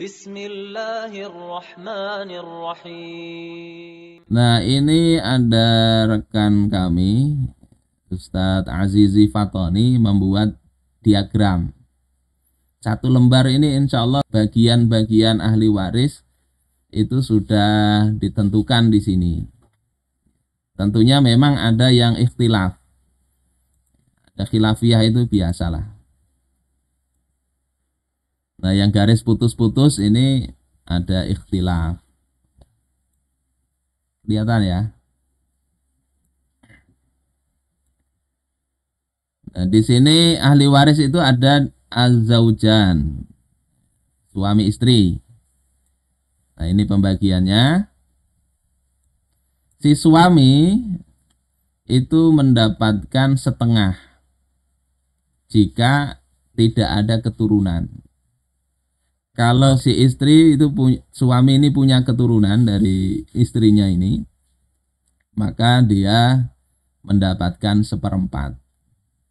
Bismillahirrahmanirrahim. Nah ini ada rekan kami Ustadz Azizi Fatoni membuat diagram Satu lembar ini insya Allah bagian-bagian ahli waris itu sudah ditentukan di sini Tentunya memang ada yang ikhtilaf Ada khilafiyah itu biasalah Nah, yang garis putus-putus ini ada ikhtilaf. Kelihatan ya? Nah, di sini ahli waris itu ada azaujan, suami istri. Nah, ini pembagiannya. Si suami itu mendapatkan setengah jika tidak ada keturunan kalau si istri itu suami ini punya keturunan dari istrinya ini maka dia mendapatkan seperempat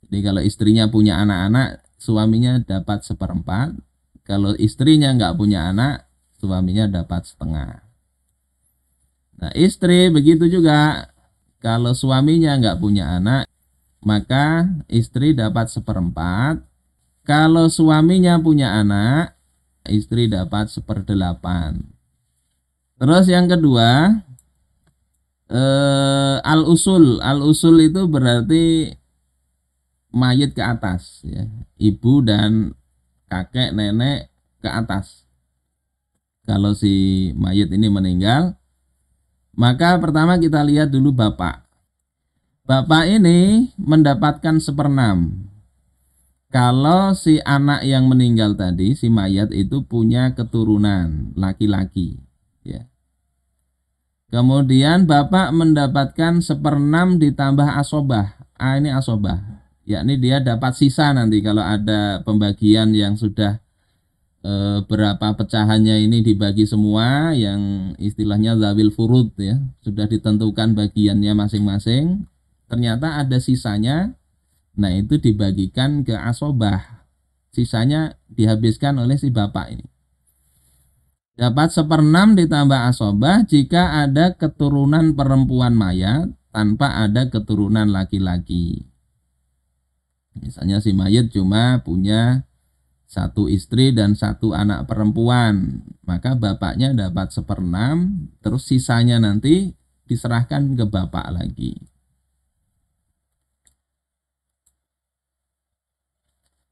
jadi kalau istrinya punya anak-anak suaminya dapat seperempat kalau istrinya nggak punya anak suaminya dapat setengah nah istri begitu juga kalau suaminya nggak punya anak maka istri dapat seperempat kalau suaminya punya anak istri dapat seperdelapan. Terus yang kedua, eh, al usul, al usul itu berarti mayit ke atas, ya. ibu dan kakek nenek ke atas. Kalau si mayit ini meninggal, maka pertama kita lihat dulu bapak. Bapak ini mendapatkan seperenam kalau si anak yang meninggal tadi, si mayat itu punya keturunan laki-laki, ya. Kemudian bapak mendapatkan seperenam ditambah asobah. Ah ini asobah, Ya ini dia dapat sisa nanti kalau ada pembagian yang sudah e, berapa pecahannya ini dibagi semua, yang istilahnya zawil furud ya, sudah ditentukan bagiannya masing-masing. Ternyata ada sisanya Nah itu dibagikan ke asobah. Sisanya dihabiskan oleh si bapak ini. Dapat seperenam ditambah asobah jika ada keturunan perempuan mayat tanpa ada keturunan laki-laki. Misalnya si mayat cuma punya satu istri dan satu anak perempuan. Maka bapaknya dapat seperenam, terus sisanya nanti diserahkan ke bapak lagi.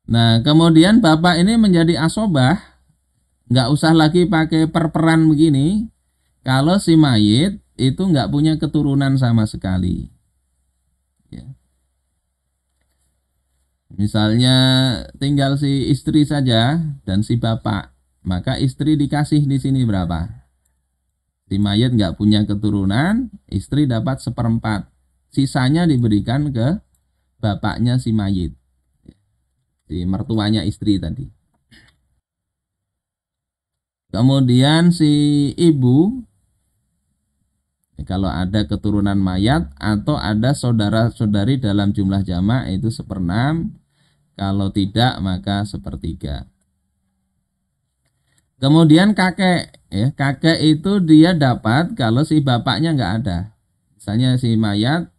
Nah, kemudian bapak ini menjadi asobah, nggak usah lagi pakai perperan begini. Kalau si mayit itu nggak punya keturunan sama sekali. Ya. Misalnya tinggal si istri saja dan si bapak, maka istri dikasih di sini berapa? Si mayit nggak punya keturunan, istri dapat seperempat, sisanya diberikan ke bapaknya si mayit si mertuanya istri tadi. Kemudian si ibu eh, kalau ada keturunan mayat atau ada saudara-saudari dalam jumlah jamak itu seperenam kalau tidak maka sepertiga kemudian kakek ya kakek itu dia dapat kalau si bapaknya nggak ada misalnya si mayat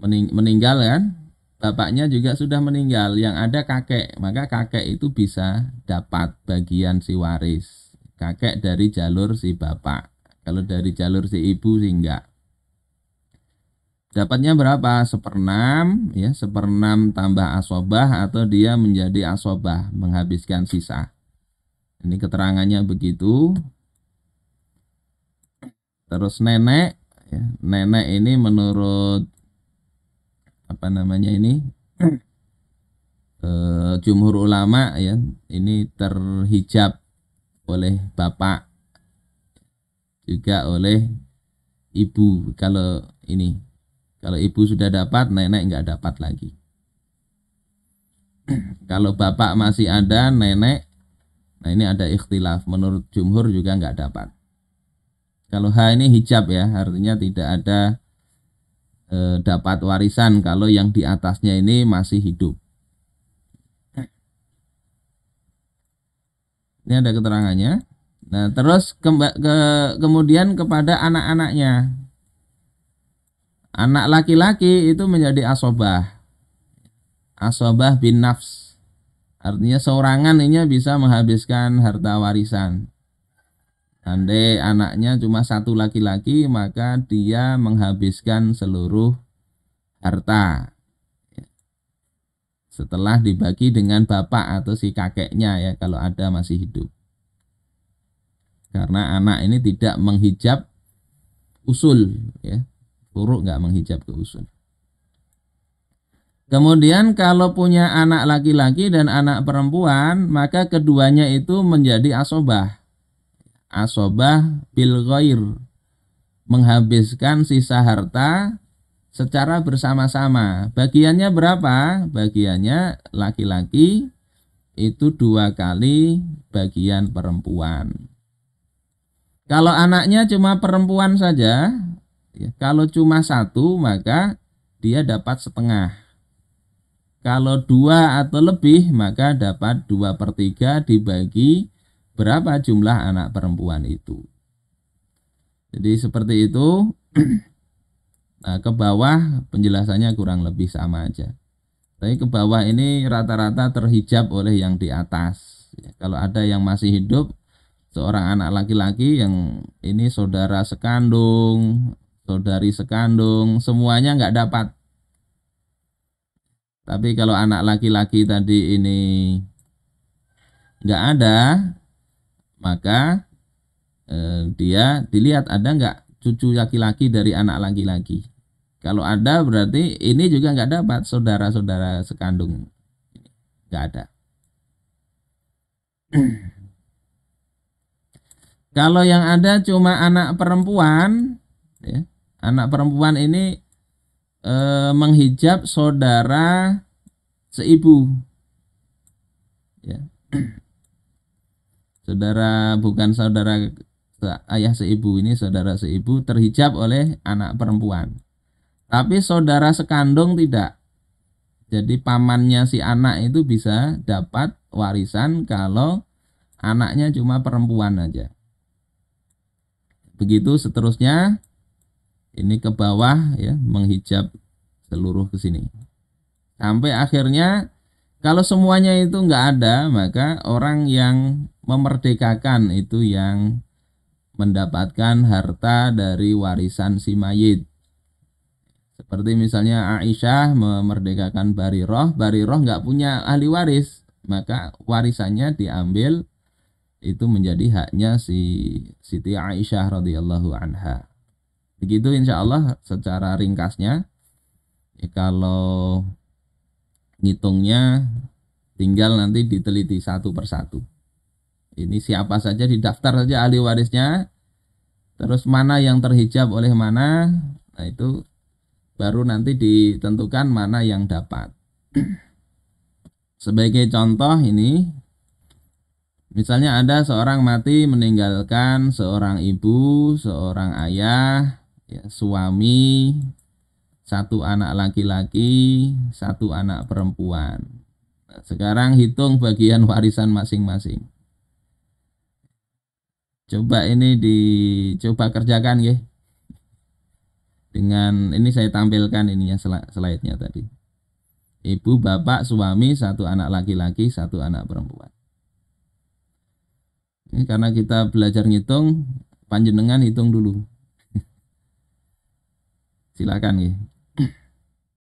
mening meninggal kan bapaknya juga sudah meninggal, yang ada kakek, maka kakek itu bisa dapat bagian si waris. Kakek dari jalur si bapak. Kalau dari jalur si ibu sih enggak. Dapatnya berapa? Seperenam, ya, seperenam tambah asobah atau dia menjadi asobah, menghabiskan sisa. Ini keterangannya begitu. Terus nenek, ya, nenek ini menurut apa namanya ini eh, jumhur ulama ya ini terhijab oleh bapak juga oleh ibu kalau ini kalau ibu sudah dapat nenek nggak dapat lagi kalau bapak masih ada nenek nah ini ada ikhtilaf menurut jumhur juga nggak dapat kalau H ini hijab ya artinya tidak ada e, dapat warisan kalau yang di atasnya ini masih hidup. Ini ada keterangannya. Nah, terus ke, ke, kemudian kepada anak-anaknya. Anak laki-laki itu menjadi asobah. Asobah bin nafs. Artinya seorangan ini bisa menghabiskan harta warisan. Andai anaknya cuma satu laki-laki maka dia menghabiskan seluruh harta. Ya. Setelah dibagi dengan bapak atau si kakeknya ya kalau ada masih hidup. Karena anak ini tidak menghijab usul ya. Buruk nggak menghijab ke usul. Kemudian kalau punya anak laki-laki dan anak perempuan maka keduanya itu menjadi asobah asobah bil ghair menghabiskan sisa harta secara bersama-sama. Bagiannya berapa? Bagiannya laki-laki itu dua kali bagian perempuan. Kalau anaknya cuma perempuan saja, ya, kalau cuma satu maka dia dapat setengah. Kalau dua atau lebih maka dapat dua per tiga dibagi berapa jumlah anak perempuan itu. Jadi seperti itu. nah, ke bawah penjelasannya kurang lebih sama aja. Tapi ke bawah ini rata-rata terhijab oleh yang di atas. Ya, kalau ada yang masih hidup, seorang anak laki-laki yang ini saudara sekandung, saudari sekandung, semuanya nggak dapat. Tapi kalau anak laki-laki tadi ini nggak ada, maka eh, dia dilihat ada nggak cucu laki-laki dari anak laki-laki. Kalau ada berarti ini juga nggak dapat saudara-saudara sekandung, nggak ada. Kalau yang ada cuma anak perempuan, ya, anak perempuan ini e, menghijab saudara seibu. Ya. Saudara bukan saudara ayah seibu ini saudara seibu terhijab oleh anak perempuan. Tapi saudara sekandung tidak. Jadi pamannya si anak itu bisa dapat warisan kalau anaknya cuma perempuan aja. Begitu seterusnya ini ke bawah ya menghijab seluruh ke sini. Sampai akhirnya kalau semuanya itu nggak ada maka orang yang memerdekakan itu yang mendapatkan harta dari warisan si mayit. Seperti misalnya Aisyah memerdekakan Bariroh, Bariroh nggak punya ahli waris, maka warisannya diambil itu menjadi haknya si Siti Aisyah radhiyallahu anha. Begitu insya Allah secara ringkasnya. Ya, kalau ngitungnya tinggal nanti diteliti satu persatu. Ini siapa saja di daftar saja ahli warisnya. Terus mana yang terhijab oleh mana? Nah, itu baru nanti ditentukan mana yang dapat. Sebagai contoh ini misalnya ada seorang mati meninggalkan seorang ibu, seorang ayah, ya, suami, satu anak laki-laki, satu anak perempuan. Nah, sekarang hitung bagian warisan masing-masing coba ini dicoba kerjakan ya dengan ini saya tampilkan ininya slide-nya tadi ibu bapak suami satu anak laki-laki satu anak perempuan ini karena kita belajar ngitung panjenengan hitung dulu silakan ya